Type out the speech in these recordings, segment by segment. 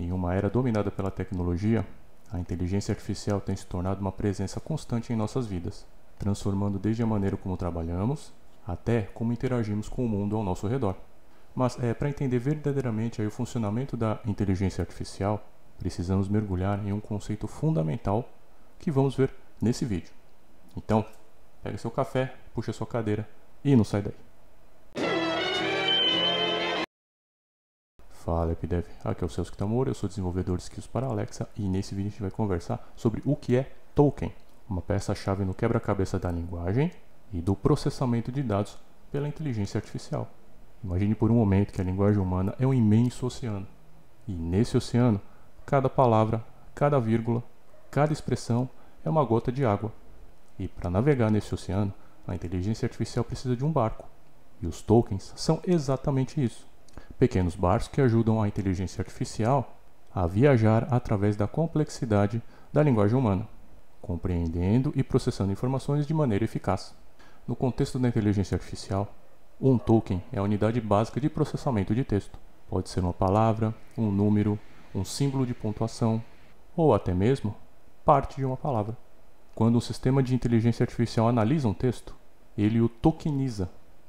Em uma era dominada pela tecnologia, a inteligência artificial tem se tornado uma presença constante em nossas vidas, transformando desde a maneira como trabalhamos até como interagimos com o mundo ao nosso redor. Mas é, eh, para entender verdadeiramente aí, o funcionamento da inteligência artificial, precisamos mergulhar em um conceito fundamental que vamos ver nesse vídeo. Então, pega seu café, puxa sua cadeira e não sai daí. Fala, Epidev. Aqui é o Celso Kitamura, eu sou desenvolvedor de skills para Alexa e nesse vídeo a gente vai conversar sobre o que é token, uma peça-chave no quebra-cabeça da linguagem e do processamento de dados pela inteligência artificial. Imagine por um momento que a linguagem humana é um imenso oceano. E nesse oceano, cada palavra, cada vírgula, cada expressão é uma gota de água. E para navegar nesse oceano, a inteligência artificial precisa de um barco. E os tokens são exatamente isso pequenos barcos que ajudam a inteligência artificial a viajar através da complexidade da linguagem humana, compreendendo e processando informações de maneira eficaz. No contexto da inteligência artificial, um token é a unidade básica de processamento de texto. Pode ser uma palavra, um número, um símbolo de pontuação ou até mesmo parte de uma palavra. Quando um sistema de inteligência artificial analisa um texto, ele o tokeniza,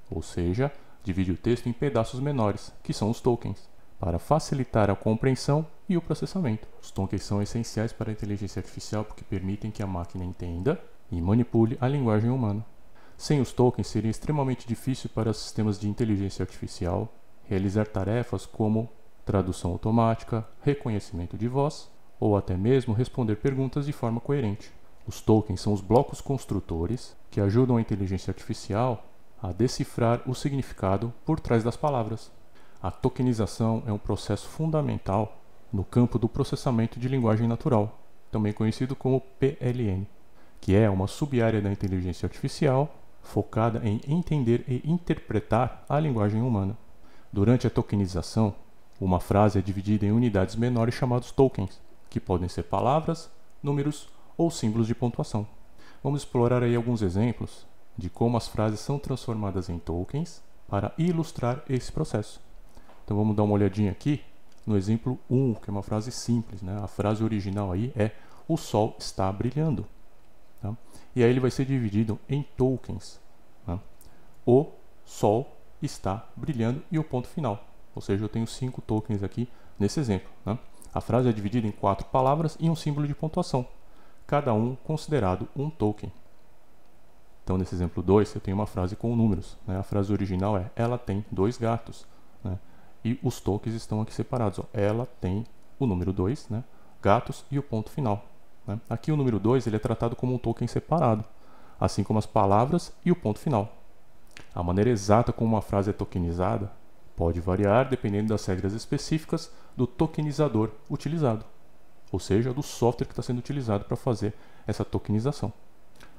ou seja, divide o texto em pedaços menores, que são os tokens, para facilitar a compreensão e o processamento. Os tokens são essenciais para a inteligência artificial porque permitem que a máquina entenda e manipule a linguagem humana. Sem os tokens, seria extremamente difícil para sistemas de inteligência artificial realizar tarefas como tradução automática, reconhecimento de voz ou até mesmo responder perguntas de forma coerente. Os tokens são os blocos construtores que ajudam a inteligência artificial a decifrar o significado por trás das palavras. A tokenização é um processo fundamental no campo do processamento de linguagem natural, também conhecido como PLN, que é uma subárea da inteligência artificial focada em entender e interpretar a linguagem humana. Durante a tokenização, uma frase é dividida em unidades menores chamadas tokens, que podem ser palavras, números ou símbolos de pontuação. Vamos explorar aí alguns exemplos de como as frases são transformadas em tokens para ilustrar esse processo. Então vamos dar uma olhadinha aqui no exemplo 1, que é uma frase simples. Né? A frase original aí é o sol está brilhando. Tá? E aí ele vai ser dividido em tokens. Né? O sol está brilhando e o ponto final. Ou seja, eu tenho cinco tokens aqui nesse exemplo. Né? A frase é dividida em quatro palavras e um símbolo de pontuação, cada um considerado um token. Então, nesse exemplo 2, eu tenho uma frase com números. Né? A frase original é: Ela tem dois gatos. Né? E os tokens estão aqui separados. Ó. Ela tem o número 2, né? gatos e o ponto final. Né? Aqui o número 2 é tratado como um token separado, assim como as palavras e o ponto final. A maneira exata como uma frase é tokenizada pode variar dependendo das regras específicas do tokenizador utilizado, ou seja, do software que está sendo utilizado para fazer essa tokenização.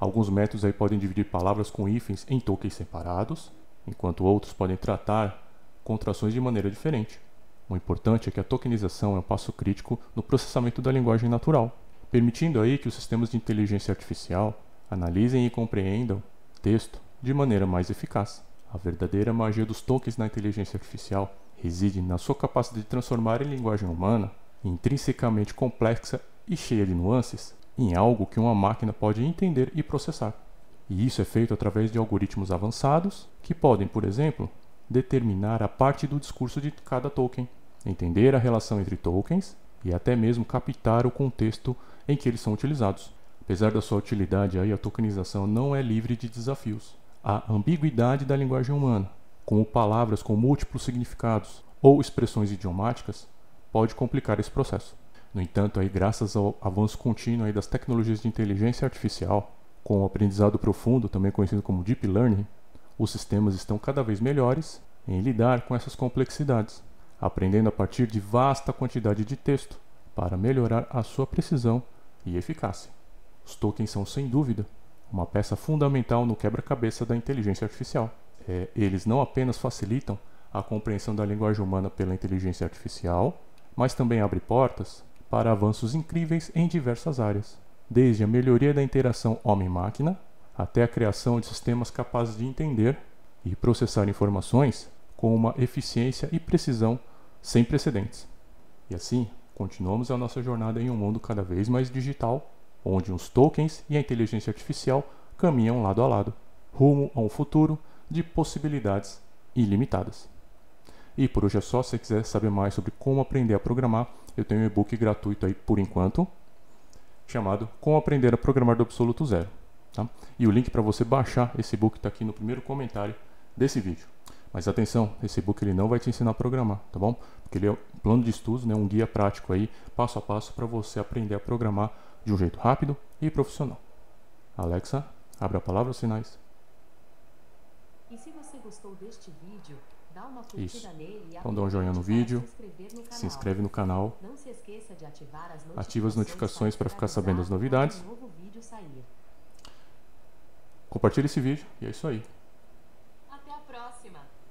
Alguns métodos aí podem dividir palavras com hífens em tokens separados, enquanto outros podem tratar contrações de maneira diferente. O importante é que a tokenização é um passo crítico no processamento da linguagem natural, permitindo aí que os sistemas de inteligência artificial analisem e compreendam texto de maneira mais eficaz. A verdadeira magia dos tokens na inteligência artificial reside na sua capacidade de transformar em linguagem humana, intrinsecamente complexa e cheia de nuances, em algo que uma máquina pode entender e processar. E isso é feito através de algoritmos avançados que podem, por exemplo, determinar a parte do discurso de cada token, entender a relação entre tokens e até mesmo captar o contexto em que eles são utilizados. Apesar da sua utilidade, aí, a tokenização não é livre de desafios. A ambiguidade da linguagem humana, como palavras com múltiplos significados ou expressões idiomáticas, pode complicar esse processo. No entanto, aí, graças ao avanço contínuo aí das tecnologias de inteligência artificial, com o aprendizado profundo, também conhecido como deep learning, os sistemas estão cada vez melhores em lidar com essas complexidades, aprendendo a partir de vasta quantidade de texto para melhorar a sua precisão e eficácia. Os tokens são, sem dúvida, uma peça fundamental no quebra-cabeça da inteligência artificial. É, eles não apenas facilitam a compreensão da linguagem humana pela inteligência artificial, mas também abrem portas para avanços incríveis em diversas áreas, desde a melhoria da interação homem-máquina até a criação de sistemas capazes de entender e processar informações com uma eficiência e precisão sem precedentes. E assim, continuamos a nossa jornada em um mundo cada vez mais digital, onde os tokens e a inteligência artificial caminham lado a lado, rumo a um futuro de possibilidades ilimitadas. E por hoje é só. Se você quiser saber mais sobre como aprender a programar, eu tenho um e-book gratuito aí por enquanto, chamado Como Aprender a Programar do Absoluto Zero. Tá? E o link para você baixar esse e-book está aqui no primeiro comentário desse vídeo. Mas atenção, esse e-book ele não vai te ensinar a programar, tá bom? Porque ele é um plano de estudos, né, um guia prático aí, passo a passo para você aprender a programar de um jeito rápido e profissional. Alexa, abre a palavra os sinais. E se você gostou deste vídeo, isso. Então dá um joinha no vídeo, se, se inscreve no canal, as ativa as notificações para ficar sabendo as novidades. Compartilhe esse vídeo e é isso aí. Até a próxima!